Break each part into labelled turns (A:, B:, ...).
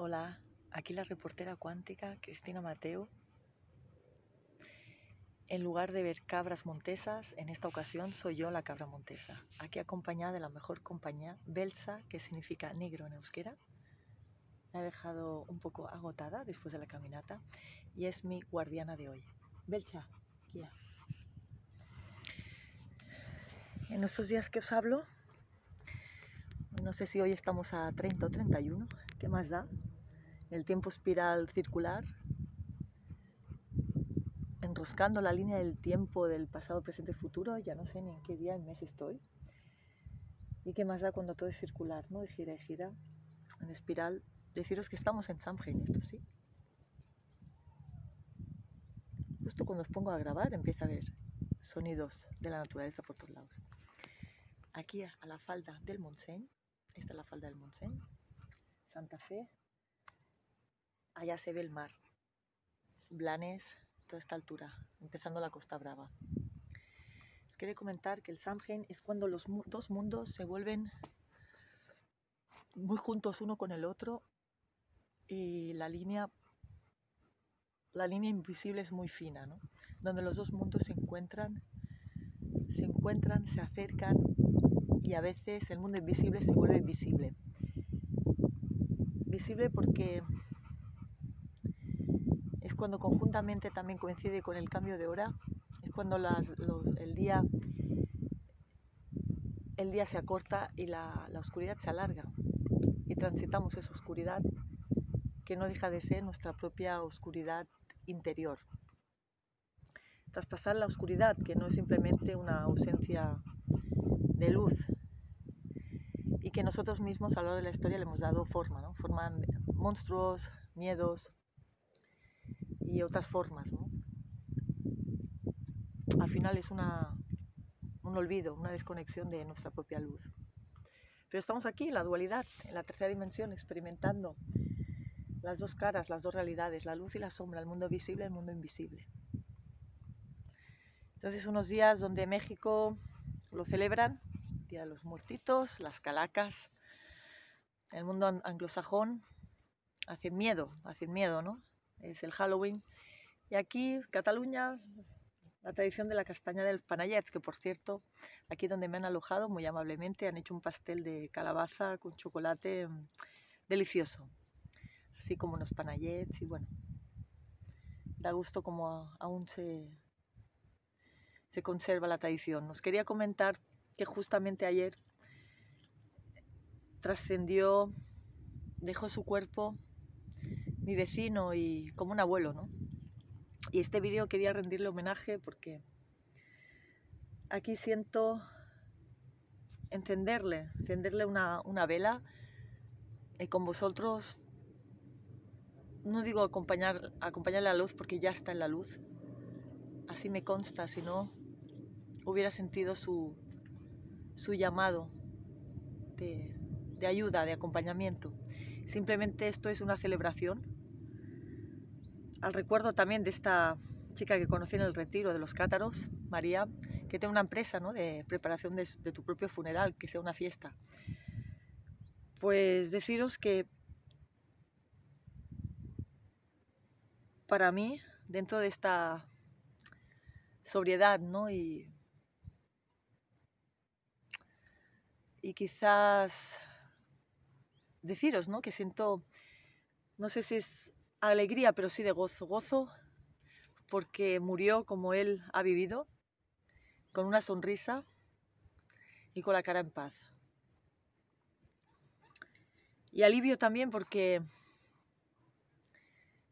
A: Hola, aquí la reportera cuántica Cristina Mateo. En lugar de ver cabras montesas, en esta ocasión soy yo la cabra montesa, aquí acompañada de la mejor compañía, Belsa, que significa negro en euskera. La he dejado un poco agotada después de la caminata y es mi guardiana de hoy. Belcha, guía. En estos días que os hablo, no sé si hoy estamos a 30 o 31, ¿qué más da? el tiempo espiral circular, enroscando la línea del tiempo del pasado, presente, futuro, ya no sé ni en qué día, en mes estoy. Y qué más da cuando todo es circular, ¿no? gira y gira, en espiral. Deciros que estamos en Samhain, esto sí. Justo cuando os pongo a grabar empieza a ver sonidos de la naturaleza por todos lados. Aquí a la falda del Montseny, esta es la falda del Montseny, Santa Fe, Allá se ve el mar. Blanes, toda esta altura, empezando la Costa Brava. os quería comentar que el Samhain es cuando los dos mundos se vuelven muy juntos uno con el otro y la línea la línea invisible es muy fina, ¿no? Donde los dos mundos se encuentran, se encuentran, se acercan y a veces el mundo invisible se vuelve visible. Visible porque es cuando conjuntamente también coincide con el cambio de hora, es cuando el, día, el día se acorta y la, oscuridad se alarga y transitamos esa oscuridad que no deja de ser nuestra propia oscuridad interior. Traspasar la oscuridad, que no es simplemente una ausencia de luz, y que nosotros mismos a lo largo de la historia le hemos dado forma, ¿no? monstruos, miedos, y otras formas. ¿no? Al final es una, un olvido, una desconexión de nuestra propia luz. Pero estamos aquí, en la dualidad, en la tercera dimensión, experimentando las dos caras, las dos realidades, la luz y la sombra, el mundo visible y el mundo invisible. Entonces, unos días donde México lo celebran, Día de los Muertitos, las calacas, el mundo anglosajón, hacen miedo, hacen miedo, ¿no? es el Halloween. Y aquí, Cataluña, la tradición de la castaña del Panayets, que por cierto, aquí donde me han alojado muy amablemente han hecho un pastel de calabaza con chocolate mm, delicioso, así como unos panayets y bueno, da gusto como aún se, se conserva la tradición. Nos quería comentar que justamente ayer trascendió, dejó su cuerpo mi vecino y como un abuelo, ¿no? Y este vídeo quería rendirle homenaje porque aquí siento encenderle, encenderle una, vela y eh, con vosotros, no digo acompañar, a la luz porque ya está en la luz, así me consta, si no hubiera sentido su, llamado de, de ayuda, de acompañamiento. Simplemente esto es una celebración al recuerdo también de esta chica que conocí en el retiro de los cátaros, María, que tiene una empresa ¿no? de preparación de, tu propio funeral, que sea una fiesta. Pues deciros que para mí, dentro de esta sobriedad, Y, y quizás deciros, ¿no? Que siento, no sé si es alegría, pero sí de gozo, gozo porque murió como él ha vivido, con una sonrisa y con la cara en paz. Y alivio también porque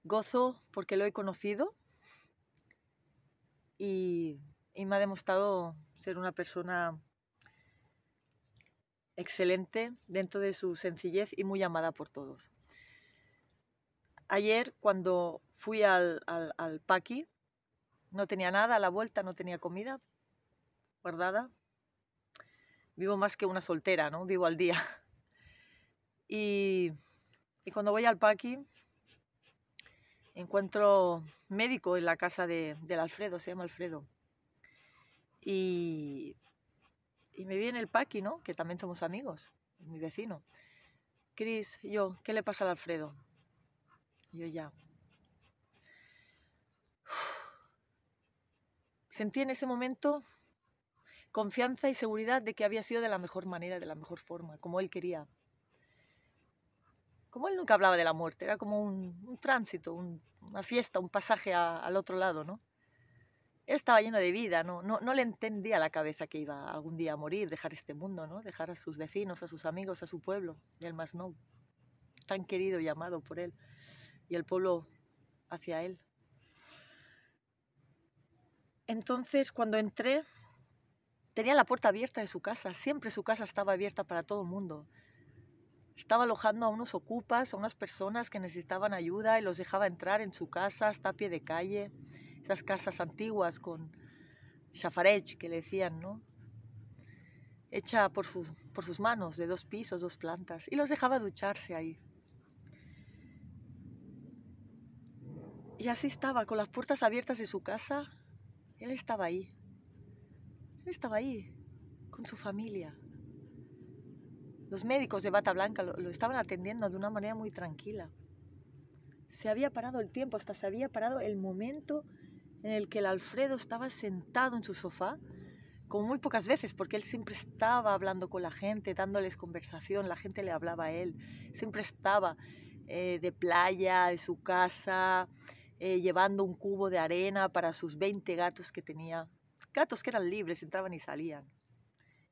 A: gozo porque lo he conocido y, y me ha demostrado ser una persona excelente dentro de su sencillez y muy amada por todos. Ayer cuando fui al, al, Paqui, no tenía nada a la vuelta, no tenía comida guardada. Vivo más que una soltera, ¿no? Vivo al día. Y, cuando voy al Paqui, encuentro médico en la casa de, del Alfredo, se llama Alfredo. Y y me viene el Paki, ¿no? Que también somos amigos, es mi vecino. Cris, yo, ¿qué le pasa al Alfredo? yo ya. Sentí en ese momento confianza y seguridad de que había sido de la mejor manera, de la mejor forma, como él quería. Como él nunca hablaba de la muerte, era como un, tránsito, una fiesta, un pasaje al otro lado, ¿no? él estaba lleno de vida, ¿no? No, le entendía la cabeza que iba algún día a morir, dejar este mundo, ¿no? dejar a sus vecinos, a sus amigos, a su pueblo, el más no, tan querido y amado por él, y el pueblo hacia él. Entonces, cuando entré, tenía la puerta abierta de su casa, siempre su casa estaba abierta para todo el mundo. Estaba alojando a unos ocupas, a unas personas que necesitaban ayuda y los dejaba entrar en su casa hasta a pie de calle esas casas antiguas con chafarech, que le decían, ¿no? Hecha por, por sus manos, de dos pisos, dos plantas, y los dejaba ducharse ahí. Y así estaba, con las puertas abiertas de su casa, él estaba ahí. Él estaba ahí, con su familia. Los médicos de Bata Blanca lo, estaban atendiendo de una manera muy tranquila. Se había parado el tiempo, hasta se había parado el momento en el que el Alfredo estaba sentado en su sofá, como muy pocas veces, porque él siempre estaba hablando con la gente, dándoles conversación, la gente le hablaba a él, siempre estaba eh, de playa, de su casa, eh, llevando un cubo de arena para sus 20 gatos que tenía, gatos que eran libres, entraban y salían,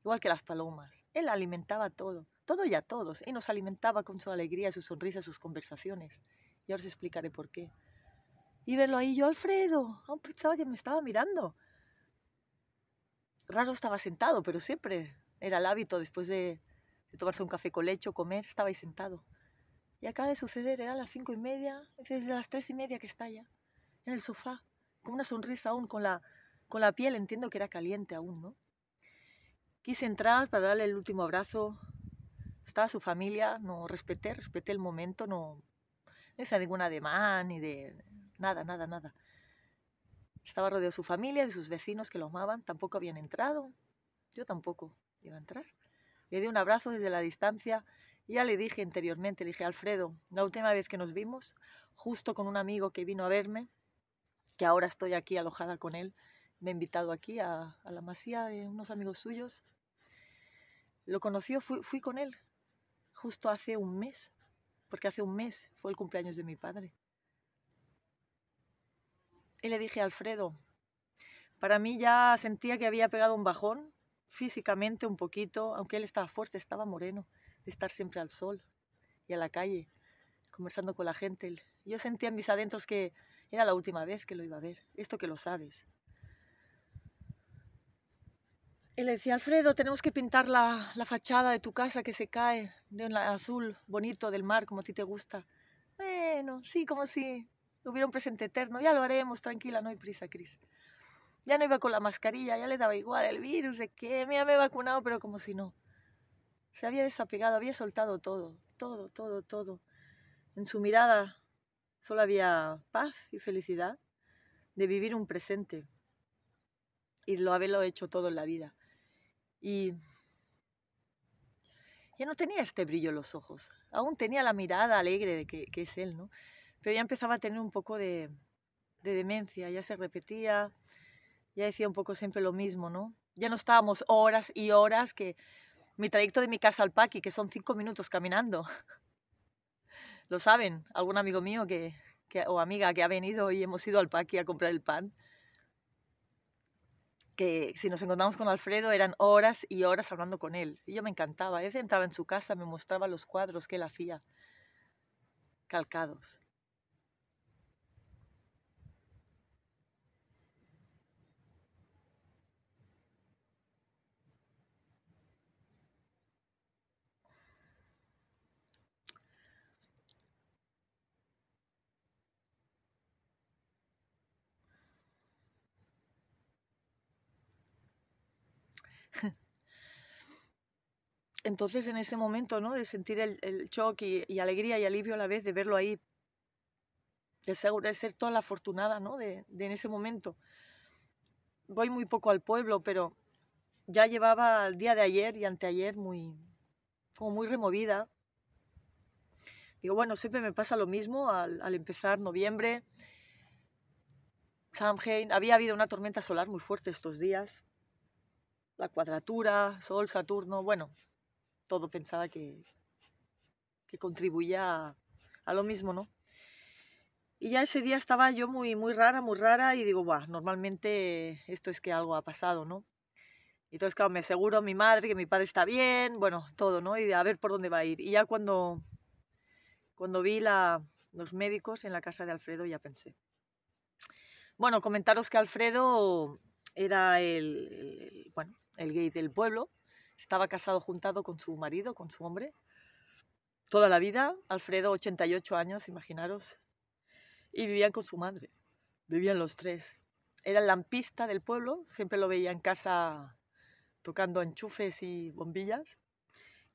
A: igual que las palomas. Él alimentaba todo, todo y a todos, y nos alimentaba con su alegría, su sonrisa, sus conversaciones. Y ahora os explicaré por qué. Y verlo ahí, yo, Alfredo, aún ah, pensaba que me estaba mirando. Raro estaba sentado, pero siempre era el hábito después de, tomarse un café con leche o comer, estaba ahí sentado. Y acaba de suceder, era las cinco y media, desde las tres y media que está ya, en el sofá, con una sonrisa aún, con la, con la piel, entiendo que era caliente aún, ¿no? Quise entrar para darle el último abrazo. Estaba su familia, no respeté, respeté el momento, no, no hice ningún ademán ni de Nada, nada, nada. Estaba rodeado de su familia, de sus vecinos que lo amaban. Tampoco habían entrado. Yo tampoco iba a entrar. Le di un abrazo desde la distancia y ya le dije interiormente, le dije, Alfredo, la última vez que nos vimos, justo con un amigo que vino a verme, que ahora estoy aquí alojada con él, me ha invitado aquí a, la masía de unos amigos suyos. Lo conoció, fui con él justo hace un mes, porque hace un mes fue el cumpleaños de mi padre y le dije, Alfredo, para mí ya sentía que había pegado un bajón físicamente un poquito, aunque él estaba fuerte, estaba moreno, de estar siempre al sol y a la calle, conversando con la gente. Yo sentía en mis adentros que era la última vez que lo iba a ver, esto que lo sabes. Y le decía, Alfredo, tenemos que pintar la, la fachada de tu casa que se cae de un azul bonito del mar, como a ti te gusta. Bueno, sí, como sí hubiera un presente eterno, ya lo haremos, tranquila, no hay prisa, Cris. Ya no iba con la mascarilla, ya le daba igual el virus, de qué, me había vacunado, pero como si no. Se había desapegado, había soltado todo, todo, todo, todo. En su mirada solo había paz y felicidad de vivir un presente y lo haberlo hecho todo en la vida. Y ya no tenía este brillo en los ojos, aún tenía la mirada alegre de que es él, ¿no? pero ya empezaba a tener un poco de, demencia, ya se repetía, ya decía un poco siempre lo mismo, ¿no? Ya no estábamos horas y horas que mi trayecto de mi casa al Paqui, que son cinco minutos caminando. Lo saben, algún amigo mío que, o amiga que ha venido y hemos ido al Paqui a comprar el pan. Que si nos encontramos con Alfredo eran horas y horas hablando con él. Y yo me encantaba. él entraba en su casa, me mostraba los cuadros que él hacía, calcados. Entonces, en ese momento, ¿no? De sentir el, el shock y, alegría y alivio a la vez, de verlo ahí, de, de ser toda la afortunada, ¿no? De, en ese momento. Voy muy poco al pueblo, pero ya llevaba el día de ayer y anteayer muy, como muy removida. Digo, bueno, siempre me pasa lo mismo al, al empezar noviembre. Samhain, había habido una tormenta solar muy fuerte estos días la cuadratura, Sol, Saturno, bueno, todo pensaba que, que contribuía a, lo mismo, ¿no? Y ya ese día estaba yo muy, muy rara, muy rara, y digo, bueno, normalmente esto es que algo ha pasado, ¿no? Y entonces, claro, me aseguro a mi madre que mi padre está bien, bueno, todo, ¿no? Y a ver por dónde va a ir. Y ya cuando, cuando vi la, los médicos en la casa de Alfredo, ya pensé. Bueno, comentaros que Alfredo era el, el gay del pueblo, estaba casado juntado con su marido, con su hombre, toda la vida, Alfredo 88 años, imaginaros, y vivían con su madre, vivían los tres. Era el lampista del pueblo, siempre lo veía en casa tocando enchufes y bombillas,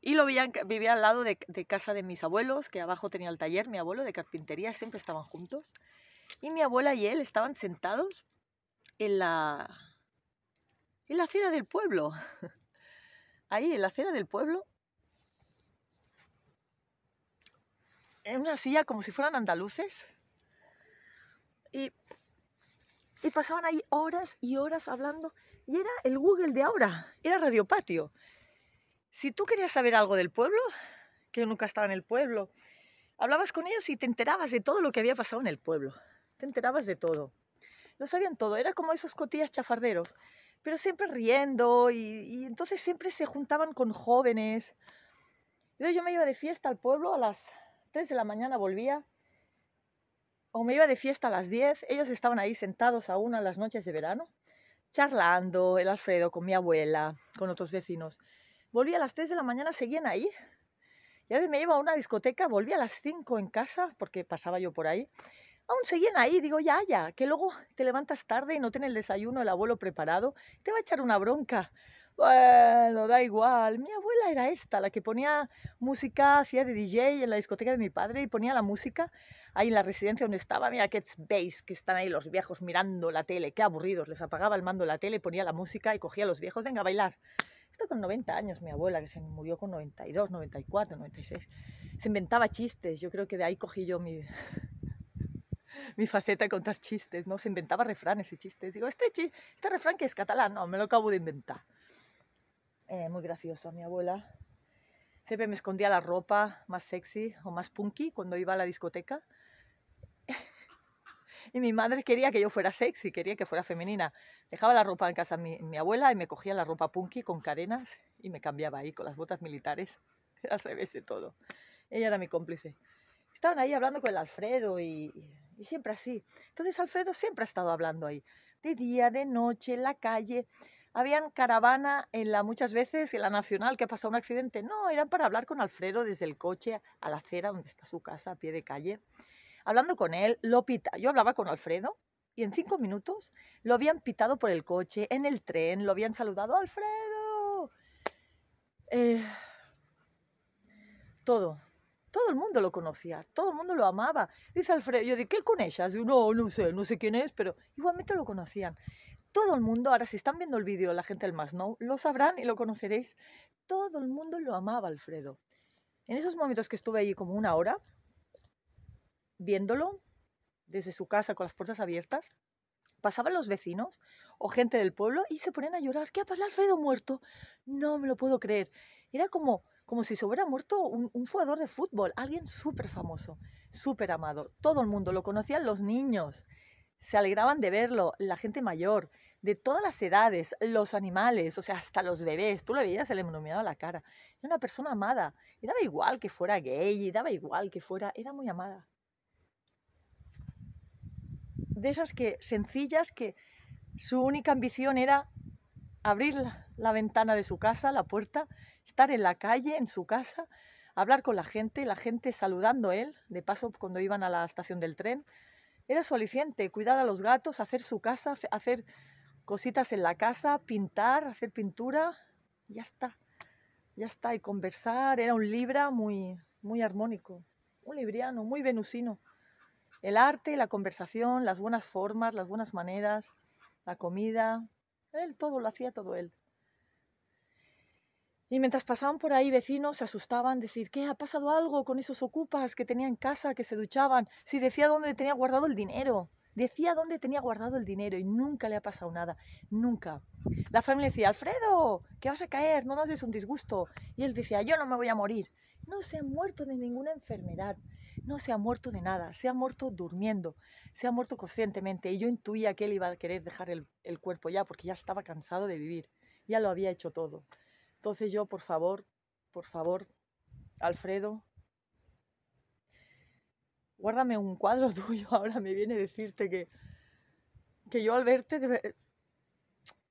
A: y lo veían, vivía al lado de casa de mis abuelos, que abajo tenía el taller, mi abuelo de carpintería, siempre estaban juntos, y mi abuela y él estaban sentados en la, en la acera del pueblo. Ahí, en la acera del pueblo. En una silla como si fueran andaluces. Y, pasaban ahí horas y horas hablando. Y era el Google de ahora, era Radio Patio. Si tú querías saber algo del pueblo, que nunca estaba en el pueblo, hablabas con ellos y te enterabas de todo lo que había pasado en el pueblo. Te enterabas de todo. Lo sabían todo. Era como esos cotillas chafarderos pero siempre riendo y, entonces siempre se juntaban con jóvenes. Entonces yo me iba de fiesta al pueblo a las 3 de la mañana, volvía, o me iba de fiesta a las 10, ellos estaban ahí sentados aún a las noches de verano, charlando, el Alfredo con mi abuela, con otros vecinos. Volvía a las 3 de la mañana, seguían ahí. Ya me iba a una discoteca, volvía a las 5 en casa, porque pasaba yo por ahí, aún seguían ahí. Digo, ya, ya, que luego te levantas tarde y no tienes el desayuno, el abuelo preparado, te va a echar una bronca. Bueno, da igual. Mi abuela era esta, la que ponía música, hacía de DJ en la discoteca de mi padre y ponía la música ahí en la residencia donde estaba. Mira, que space, que están ahí los viejos mirando la tele, qué aburridos. Les apagaba el mando la tele, ponía la música y cogía a los viejos, venga a bailar. Esto con 90 años, mi abuela, que se murió con 92, 94, 96. Se inventaba chistes. Yo creo que de ahí cogí yo mi, mi faceta de contar chistes, ¿no? Se inventaba refranes y chistes. Digo, este, chi este refrán que es catalán, no, me lo acabo de inventar. Eh, muy gracioso, mi abuela. Siempre me escondía la ropa más sexy o más punky cuando iba a la discoteca. y mi madre quería que yo fuera sexy, quería que fuera femenina. Dejaba la ropa en casa de mi, mi abuela y me cogía la ropa punky con cadenas y me cambiaba ahí con las botas militares, al revés de todo. Ella era mi cómplice estaban ahí hablando con el Alfredo y, y siempre así. Entonces Alfredo siempre ha estado hablando ahí, de día, de noche, en la calle. Habían caravana en la muchas veces, en la nacional, que ha pasado un accidente. No, eran para hablar con Alfredo desde el coche a la acera donde está su casa, a pie de calle. Hablando con él, lo Yo hablaba con Alfredo y en cinco minutos lo habían pitado por el coche, en el tren, lo habían saludado, Alfredo. Eh, todo, todo el mundo lo conocía, todo el mundo lo amaba. Dice Alfredo, yo digo, ¿qué ellas Digo, no, no sé, no sé quién es, pero igualmente lo conocían. Todo el mundo, ahora si están viendo el vídeo, la gente del Más No, lo sabrán y lo conoceréis. Todo el mundo lo amaba, Alfredo. En esos momentos que estuve allí como una hora, viéndolo desde su casa con las puertas abiertas, pasaban los vecinos o gente del pueblo y se ponían a llorar. ¿Qué ha pasado? Alfredo muerto. No me lo puedo creer. Era como como si se hubiera muerto un, jugador de fútbol, alguien súper famoso, súper amado. Todo el mundo lo conocían los niños, se alegraban de verlo, la gente mayor, de todas las edades, los animales, o sea, hasta los bebés. Tú lo veías, se le iluminaba la cara. Era una persona amada. Y daba igual que fuera gay, y daba igual que fuera, era muy amada. De esas que sencillas que su única ambición era abrir la, ventana de su casa, la puerta, estar en la calle, en su casa, hablar con la gente, la gente saludando a él, de paso cuando iban a la estación del tren. Era su aliciente, cuidar a los gatos, hacer su casa, hacer cositas en la casa, pintar, hacer pintura, ya está, ya está, y conversar. Era un libra muy, muy armónico, un libriano, muy venusino. El arte, la conversación, las buenas formas, las buenas maneras, la comida, él todo lo hacía todo él. Y mientras pasaban por ahí vecinos se asustaban, decir, ¿qué? ¿Ha pasado algo con esos ocupas que tenía en casa, que se duchaban? Si decía dónde tenía guardado el dinero. Decía dónde tenía guardado el dinero y nunca le ha pasado nada, nunca. La familia decía, Alfredo, que vas a caer, no nos des un disgusto. Y él decía, yo no me voy a morir no se ha muerto de ninguna enfermedad, no se ha muerto de nada, se ha muerto durmiendo, se ha muerto conscientemente. Y yo intuía que él iba a querer dejar el, cuerpo ya, porque ya estaba cansado de vivir, ya lo había hecho todo. Entonces yo, por favor, por favor, Alfredo, guárdame un cuadro tuyo, ahora me viene a decirte que, que yo al verte...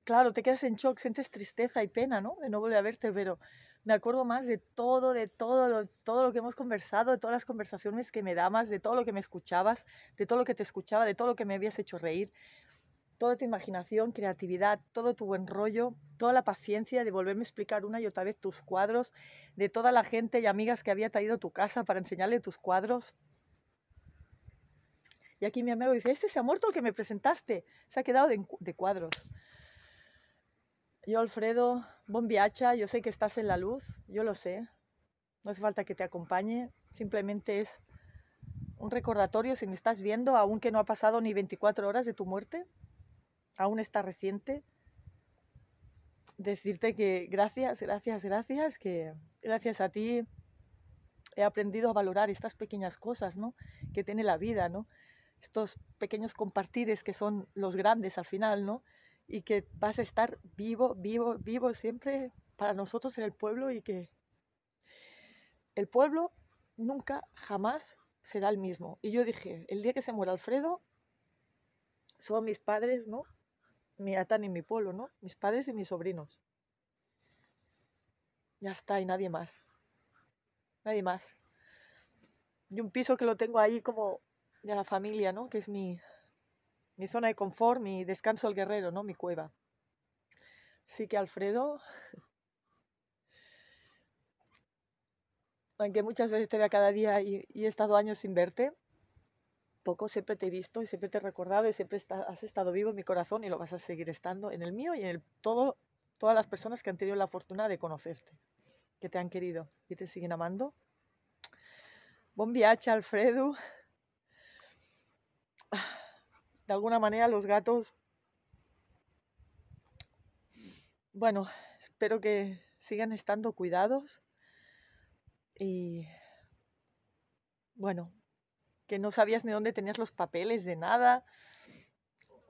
A: claro, te quedas en shock, sientes tristeza y pena, ¿no? De no volver a verte, pero me acuerdo más de todo, de todo, todo lo que hemos conversado, de todas las conversaciones que me dabas, de todo lo que me escuchabas, de todo lo que te escuchaba, de todo lo que me habías hecho reír, toda tu imaginación, creatividad, todo tu buen rollo, toda la paciencia de volverme a explicar una y otra vez tus cuadros, de toda la gente y amigas que había traído a tu casa para enseñarle tus cuadros. Y aquí mi amigo dice, este se ha muerto el que me presentaste, se ha quedado de cuadros. Yo, Alfredo, buen yo sé que estás en la luz, yo lo sé. No hace falta que te acompañe, simplemente es un recordatorio si me estás viendo, que no ha pasado ni 24 horas de tu muerte, aún está reciente. Decirte que gracias, gracias, gracias, que gracias a ti he aprendido a valorar estas pequeñas cosas, ¿no? Que tiene la vida, ¿no? Estos pequeños compartires que son los grandes al final, ¿no? y que vas a estar vivo, vivo, vivo siempre para nosotros en el pueblo y que el pueblo nunca, jamás será el mismo. Y yo dije, el día que se muera Alfredo, son mis padres, ¿no? Mi Atán y mi pueblo, ¿no? Mis padres y mis sobrinos. Ya está, y nadie más. Nadie más. Y un piso que lo tengo ahí como de la familia, ¿no? Que es mi, mi zona de confort, mi descanso al guerrero, ¿no? Mi cueva. Así que Alfredo, aunque muchas veces te vea cada día y, he estado años sin verte, poco siempre te he visto y siempre te he recordado y siempre has estado vivo en mi corazón y lo vas a seguir estando en el mío y en el, todo, todas las personas que han tenido la fortuna de conocerte, que te han querido y te siguen amando. Buen viaje, Alfredo de alguna manera los gatos, bueno, espero que sigan estando cuidados y bueno, que no sabías ni dónde tenías los papeles de nada.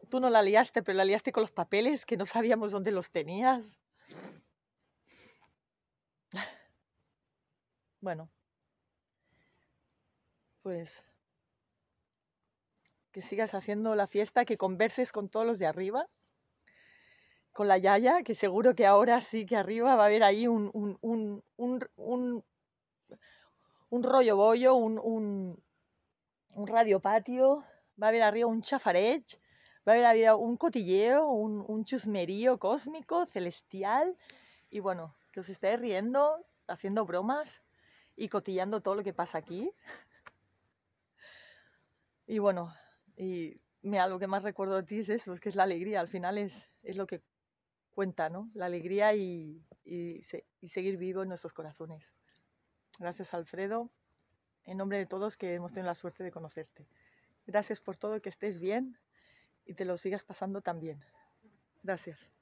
A: Tú no la liaste, pero la liaste con los papeles que no sabíamos dónde los tenías. Bueno, pues que sigas haciendo la fiesta, que converses con todos los de arriba, con la Yaya, que seguro que ahora sí que arriba va a haber ahí un, un, un, rollo bollo, un, radio patio, va a haber arriba un chafarech, va a haber un cotilleo, un, chusmerío cósmico, celestial, y bueno, que os estéis riendo, haciendo bromas y cotillando todo lo que pasa aquí. Y bueno, y me algo que más recuerdo de ti es eso, que es la alegría, al final es, lo que cuenta, ¿no? La alegría y, y seguir vivo en nuestros corazones. Gracias, Alfredo, en nombre de todos que hemos tenido la suerte de conocerte. Gracias por todo, que estés bien y te lo sigas pasando también Gracias.